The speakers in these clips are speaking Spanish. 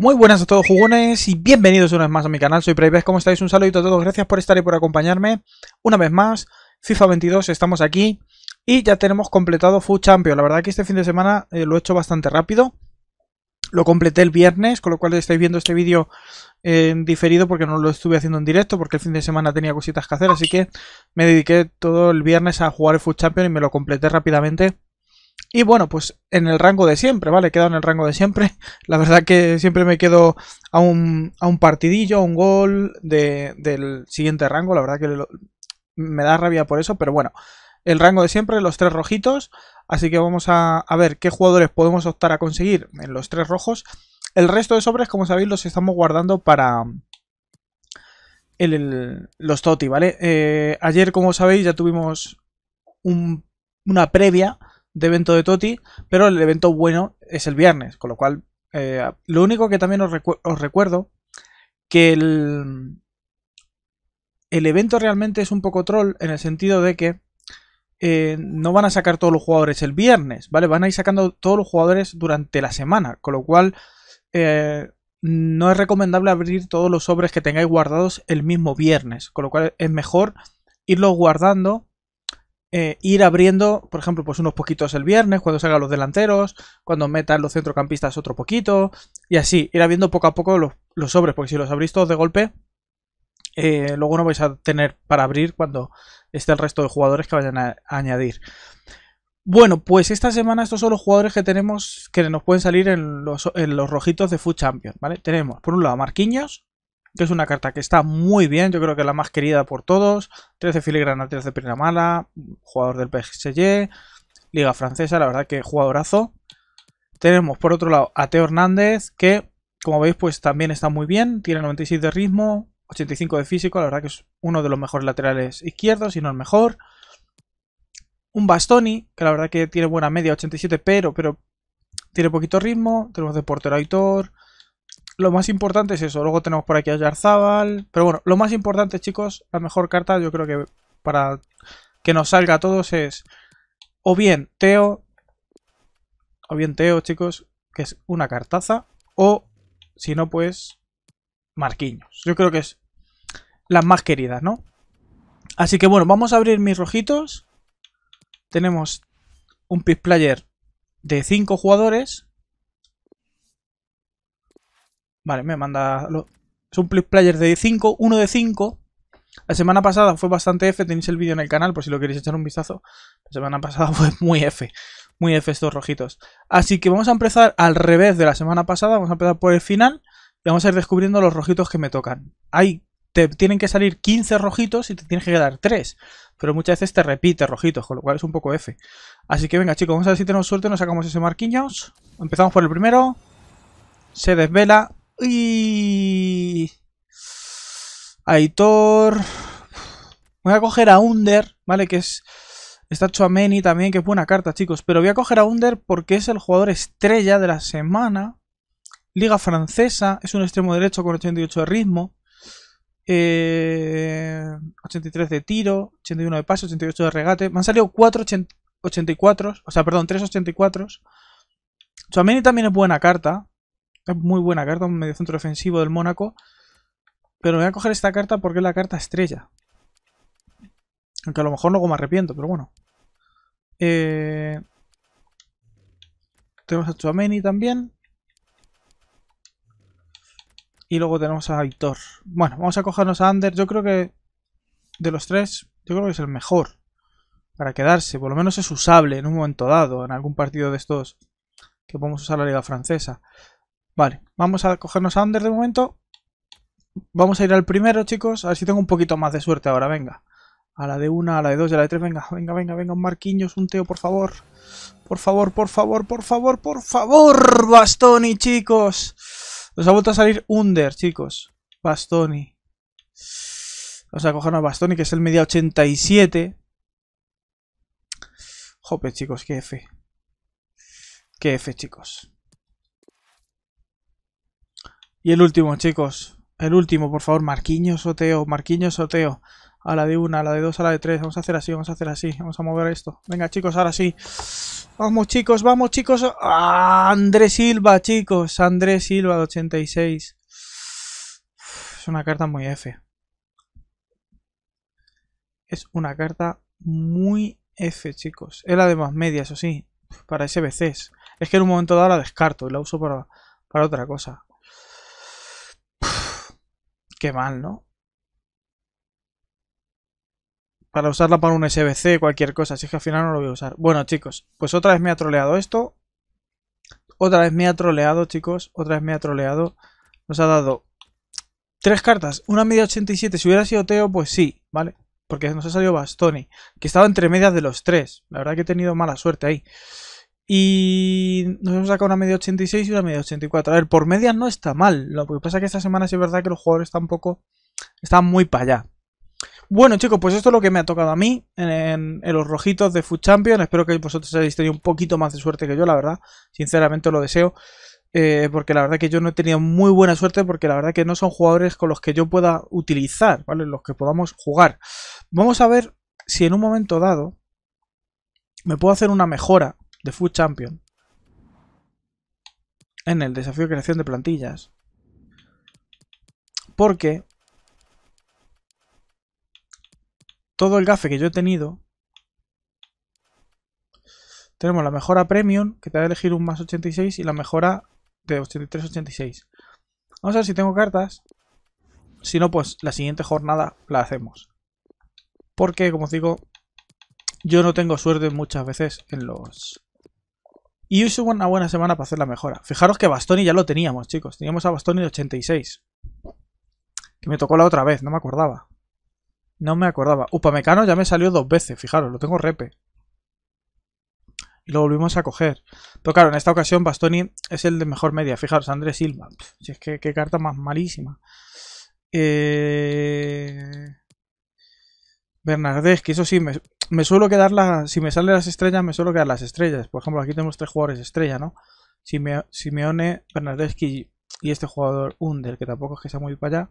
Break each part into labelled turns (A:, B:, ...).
A: Muy buenas a todos jugones y bienvenidos una vez más a mi canal, soy Preves, ¿cómo estáis? Un saludo a todos, gracias por estar y por acompañarme una vez más, FIFA 22, estamos aquí y ya tenemos completado Food Champion, la verdad que este fin de semana eh, lo he hecho bastante rápido, lo completé el viernes, con lo cual estáis viendo este vídeo eh, diferido porque no lo estuve haciendo en directo, porque el fin de semana tenía cositas que hacer, así que me dediqué todo el viernes a jugar el FUT Champion y me lo completé rápidamente y bueno, pues en el rango de siempre, ¿vale? He quedado en el rango de siempre. La verdad que siempre me quedo a un, a un partidillo, a un gol del siguiente rango. La verdad que me da rabia por eso, pero bueno. El rango de siempre, los tres rojitos. Así que vamos a, ver qué jugadores podemos optar a conseguir en los tres rojos. El resto de sobres, como sabéis, los estamos guardando para, el, los TOTI, ¿vale? Eh, ayer, como sabéis, ya tuvimos una previa de evento de Toti, pero el evento bueno es el viernes, con lo cual eh, lo único que también os, recuerdo que el, el, evento realmente es un poco troll en el sentido de que eh, no van a sacar todos los jugadores el viernes, ¿vale? Van a ir sacando todos los jugadores durante la semana, con lo cual eh, no es recomendable abrir todos los sobres que tengáis guardados el mismo viernes, con lo cual es mejor irlos guardando eh, ir abriendo, por ejemplo, pues unos poquitos el viernes, cuando salgan los delanteros, cuando metan los centrocampistas otro poquito, y así, ir abriendo poco a poco los, sobres, porque si los abrís todos de golpe, eh, luego no vais a tener para abrir cuando esté el resto de jugadores que vayan a, añadir. Bueno, pues esta semana estos son los jugadores que tenemos que nos pueden salir en los, rojitos de Food Champions, ¿vale? Tenemos, por un lado, Marquinhos, que es una carta que está muy bien, yo creo que es la más querida por todos. 13 filigrana, 13 primera mala, jugador del PSG, Liga Francesa, la verdad que jugadorazo. Tenemos por otro lado a Teo Hernández, que como veis pues también está muy bien, tiene 96 de ritmo, 85 de físico, la verdad que es uno de los mejores laterales izquierdos, si no el mejor. Un Bastoni, que la verdad que tiene buena media, 87, pero, pero tiene poquito ritmo. Tenemos de portero Aitor, lo más importante es eso. Luego tenemos por aquí a Jarzabal Pero bueno, lo más importante, chicos, la mejor carta yo creo que para que nos salga a todos es o bien Teo, o bien Teo, chicos, que es una cartaza, o si no, pues Marquiños. Yo creo que es las más queridas, ¿no? Así que bueno, vamos a abrir mis rojitos. Tenemos un Pit player de 5 jugadores Vale, me manda... Es un player de 5, 1 de 5. La semana pasada fue bastante F, tenéis el vídeo en el canal por si lo queréis echar un vistazo. La semana pasada fue muy F, muy F estos rojitos. Así que vamos a empezar al revés de la semana pasada, vamos a empezar por el final y vamos a ir descubriendo los rojitos que me tocan. Ahí te tienen que salir 15 rojitos y te tienes que quedar 3, pero muchas veces te repite rojitos, con lo cual es un poco F. Así que venga chicos, vamos a ver si tenemos suerte, nos sacamos ese marquiños. Empezamos por el primero, se desvela, y... Aitor... Voy a coger a Under, ¿vale? Que es... Está Chuameni también, que es buena carta, chicos. Pero voy a coger a Under porque es el jugador estrella de la semana. Liga francesa, es un extremo derecho con 88 de ritmo. 83 eh, de tiro, 81 de paso, 88 de regate. Me han salido 4 84, o sea, perdón, 3 84. Chuameni también es buena carta, es muy buena carta, un medio centro defensivo del Mónaco. Pero voy a coger esta carta porque es la carta estrella. Aunque a lo mejor luego me arrepiento, pero bueno. Eh, tenemos a Chuameni también. Y luego tenemos a Vitor Bueno, vamos a cogernos a Ander. Yo creo que de los tres, yo creo que es el mejor para quedarse. Por lo menos es usable en un momento dado, en algún partido de estos que podemos usar la liga francesa. Vale, vamos a cogernos a Under de momento. Vamos a ir al primero, chicos. A ver si tengo un poquito más de suerte ahora, venga. A la de una, a la de dos y a la de tres. Venga, venga, venga, venga. Un Marquinhos, un Teo, por favor. Por favor, por favor, por favor, por favor. Bastoni, chicos. Nos ha vuelto a salir Under, chicos. Bastoni. Vamos a cogernos a Bastoni, que es el media 87. Jope, chicos, qué F. Qué F, chicos. Y el último, chicos. El último, por favor. Marquiño soteo. Marquiño soteo. A la de una, a la de dos, a la de tres. Vamos a hacer así, vamos a hacer así. Vamos a mover esto. Venga, chicos, ahora sí. Vamos, chicos, vamos, chicos. ¡Ah! Andrés Silva, chicos. Andrés Silva, de 86. Es una carta muy F. Es una carta muy F, chicos. Es la de más media, eso sí. Para SBCs. Es que en un momento dado la descarto y la uso para, para otra cosa. Qué mal, ¿no? Para usarla para un SBC, cualquier cosa. Así que al final no lo voy a usar. Bueno, chicos, pues otra vez me ha troleado esto. Otra vez me ha troleado, chicos. Otra vez me ha troleado. Nos ha dado tres cartas. Una media 87. Si hubiera sido Teo, pues sí, ¿vale? Porque nos ha salido Bastoni. Que estaba entre medias de los tres. La verdad que he tenido mala suerte ahí. Y nos hemos sacado una media 86 y una media 84. A ver, por media no está mal. Lo que pasa es que esta semana sí es verdad que los jugadores poco están muy para allá. Bueno, chicos, pues esto es lo que me ha tocado a mí en, los rojitos de Food Champion. Espero que vosotros hayáis tenido un poquito más de suerte que yo, la verdad. Sinceramente lo deseo. Eh, porque la verdad que yo no he tenido muy buena suerte. Porque la verdad que no son jugadores con los que yo pueda utilizar, ¿vale? Los que podamos jugar. Vamos a ver si en un momento dado me puedo hacer una mejora The Food Champion. En el desafío de creación de plantillas. Porque todo el gafe que yo he tenido. Tenemos la mejora premium, que te da a elegir un más 86, y la mejora de 83-86. Vamos a ver si tengo cartas. Si no, pues la siguiente jornada la hacemos. Porque, como os digo, yo no tengo suerte muchas veces en los y hoy una buena semana para hacer la mejora. Fijaros que Bastoni ya lo teníamos, chicos. Teníamos a Bastoni de 86. Que me tocó la otra vez, no me acordaba. No me acordaba. Upamecano ya me salió dos veces, fijaros, lo tengo repe. lo volvimos a coger. Pero claro, en esta ocasión Bastoni es el de mejor media. Fijaros, Andrés Silva. si es que qué carta más malísima. Eh... que eso sí, me, me suelo quedar las, si me salen las estrellas, me suelo quedar las estrellas. Por ejemplo, aquí tenemos tres jugadores estrella, ¿no? Simeone, Bernardeschi y este jugador Under, que tampoco es que sea muy para allá.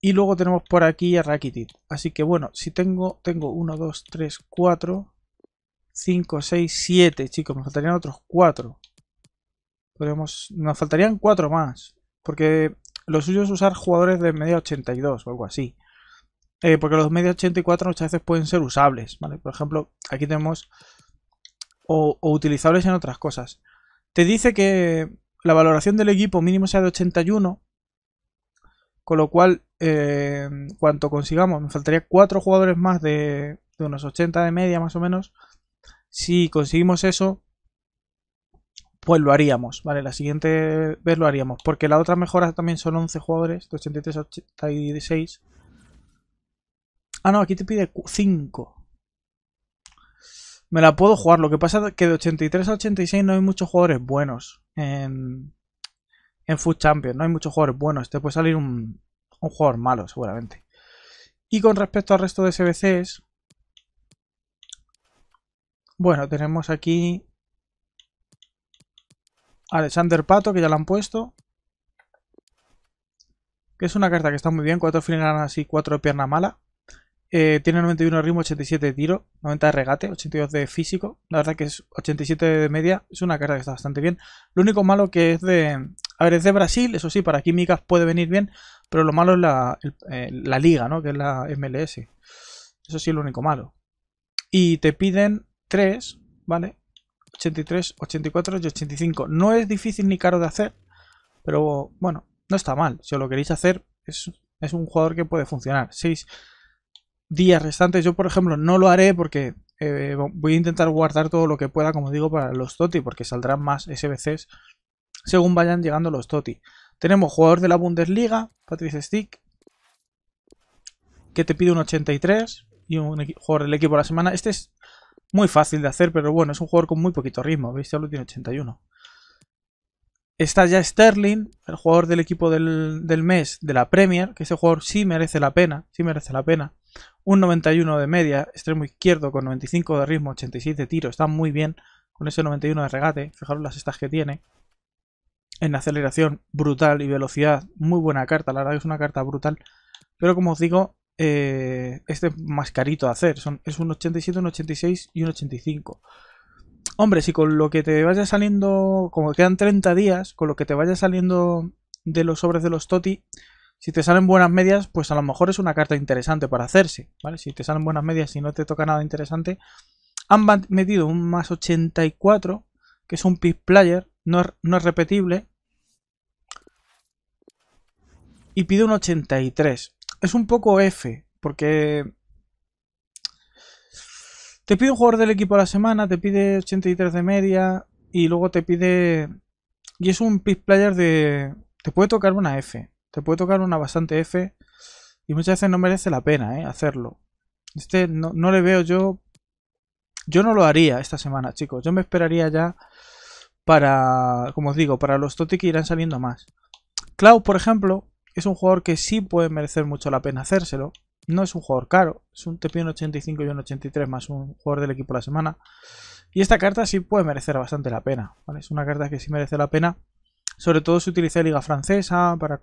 A: Y luego tenemos por aquí a Rakitic. Así que bueno, si tengo, tengo 1, 2, 3, 4, 5, 6, 7, chicos. Me faltarían otros 4. Podríamos, nos faltarían 4 más. Porque lo suyo es usar jugadores de media 82 o algo así. Eh, porque los medios 84 muchas veces pueden ser usables, ¿vale? Por ejemplo, aquí tenemos o, utilizables en otras cosas. Te dice que la valoración del equipo mínimo sea de 81, con lo cual, eh, cuanto consigamos, me faltaría 4 jugadores más de, unos 80 de media más o menos. Si conseguimos eso, pues lo haríamos, ¿vale? La siguiente vez lo haríamos, porque la otra mejora también son 11 jugadores, de 83 86. Ah, no, aquí te pide 5. Me la puedo jugar. Lo que pasa es que de 83 a 86 no hay muchos jugadores buenos en, en Food Champions. No hay muchos jugadores buenos. Te puede salir un, jugador malo, seguramente. Y con respecto al resto de SBCs... Bueno, tenemos aquí... Alexander Pato, que ya lo han puesto. Que es una carta que está muy bien. Cuatro filas y cuatro de pierna mala. Eh, tiene 91 de ritmo, 87 de tiro, 90 de regate, 82 de físico. La verdad que es 87 de media. Es una carta que está bastante bien. Lo único malo que es de... A ver, es de Brasil, eso sí, para químicas puede venir bien. Pero lo malo es la, eh, liga, ¿no? Que es la MLS. Eso sí es lo único malo. Y te piden 3, ¿vale? 83, 84 y 85. No es difícil ni caro de hacer. Pero bueno, no está mal. Si os lo queréis hacer, es, es un jugador que puede funcionar. 6 días restantes. Yo, por ejemplo, no lo haré porque eh, voy a intentar guardar todo lo que pueda, como digo, para los TOTI, porque saldrán más SBCs según vayan llegando los TOTI. Tenemos jugador de la Bundesliga, Patrice Stick, que te pide un 83 y un jugador del equipo de la semana. Este es muy fácil de hacer, pero bueno, es un jugador con muy poquito ritmo. ¿Veis? Solo tiene 81. Está ya Sterling, el jugador del equipo del, del mes de la Premier, que ese jugador sí merece la pena, sí merece la pena. Un 91 de media, extremo izquierdo con 95 de ritmo, 86 de tiro, está muy bien con ese 91 de regate, fijaros las estas que tiene. En aceleración brutal y velocidad, muy buena carta, la verdad es una carta brutal. Pero como os digo, eh, este es más carito de hacer, Son, es un 87, un 86 y un 85. Hombre, si con lo que te vaya saliendo, como quedan 30 días, con lo que te vaya saliendo de los sobres de los Toti, si te salen buenas medias, pues a lo mejor es una carta interesante para hacerse, ¿vale? Si te salen buenas medias y no te toca nada interesante, han metido un más 84, que es un pick player, no es, repetible, y pide un 83. Es un poco F, porque te pide un jugador del equipo a la semana, te pide 83 de media y luego te pide... Y es un pick player de... Te puede tocar una F. Te puede tocar una bastante F y muchas veces no merece la pena ¿eh? hacerlo. Este no, le veo yo... Yo no lo haría esta semana, chicos. Yo me esperaría ya para, como os digo, para los Toti que irán saliendo más. Cloud, por ejemplo, es un jugador que sí puede merecer mucho la pena hacérselo. No es un jugador caro, es un TP en 85 y un 83 más un jugador del equipo la semana. Y esta carta sí puede merecer bastante la pena, Es una carta que sí merece la pena sobre todo se utiliza Liga Francesa para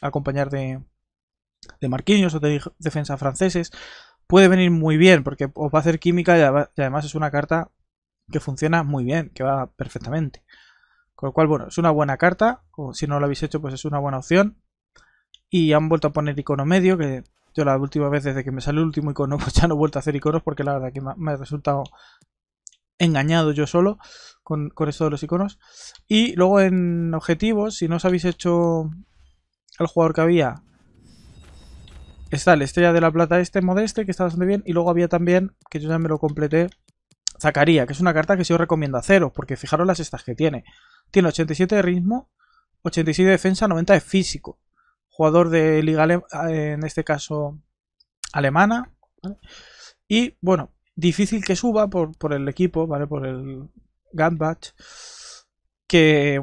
A: acompañar de, de marquillos o de defensas franceses. Puede venir muy bien porque os va a hacer química y además es una carta que funciona muy bien, que va perfectamente. Con lo cual, bueno, es una buena carta. O si no lo habéis hecho, pues es una buena opción. Y han vuelto a poner icono medio, que yo la última vez desde que me salió el último icono, pues ya no he vuelto a hacer iconos porque la verdad que me ha resultado engañado yo solo con, esto de los iconos. Y luego en objetivos, si no os habéis hecho el jugador que había, está la Estrella de la Plata este modeste, que está bastante bien. Y luego había también, que yo ya me lo completé, Zacaría, que es una carta que sí os recomiendo haceros, porque fijaros las estas que tiene. Tiene 87 de ritmo, 87 de defensa, 90 de físico. Jugador de liga, eh, en este caso, alemana. Y bueno, difícil que suba por, por el equipo, ¿vale? Por el Gunbatch. Que,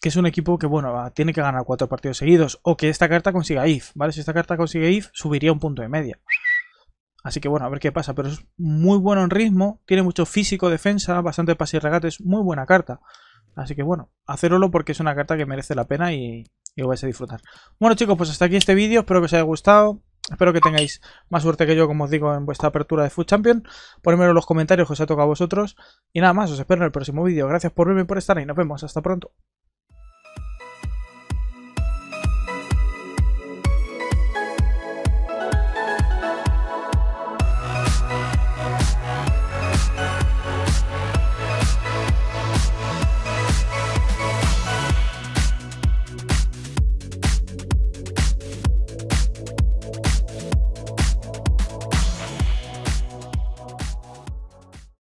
A: que es un equipo que, bueno, tiene que ganar cuatro partidos seguidos. O que esta carta consiga IF, ¿vale? Si esta carta consigue IF, subiría un punto de media. Así que bueno, a ver qué pasa. Pero es muy bueno en ritmo, tiene mucho físico, defensa, bastante pase y regate, es muy buena carta. Así que bueno, Hacerlo porque es una carta que merece la pena y, y lo vais a disfrutar. Bueno chicos, pues hasta aquí este vídeo, espero que os haya gustado. Espero que tengáis más suerte que yo, como os digo, en vuestra apertura de Food Champion. Ponedmelo en los comentarios que os ha tocado a vosotros. Y nada más, os espero en el próximo vídeo. Gracias por verme y por estar ahí. Nos vemos. Hasta pronto.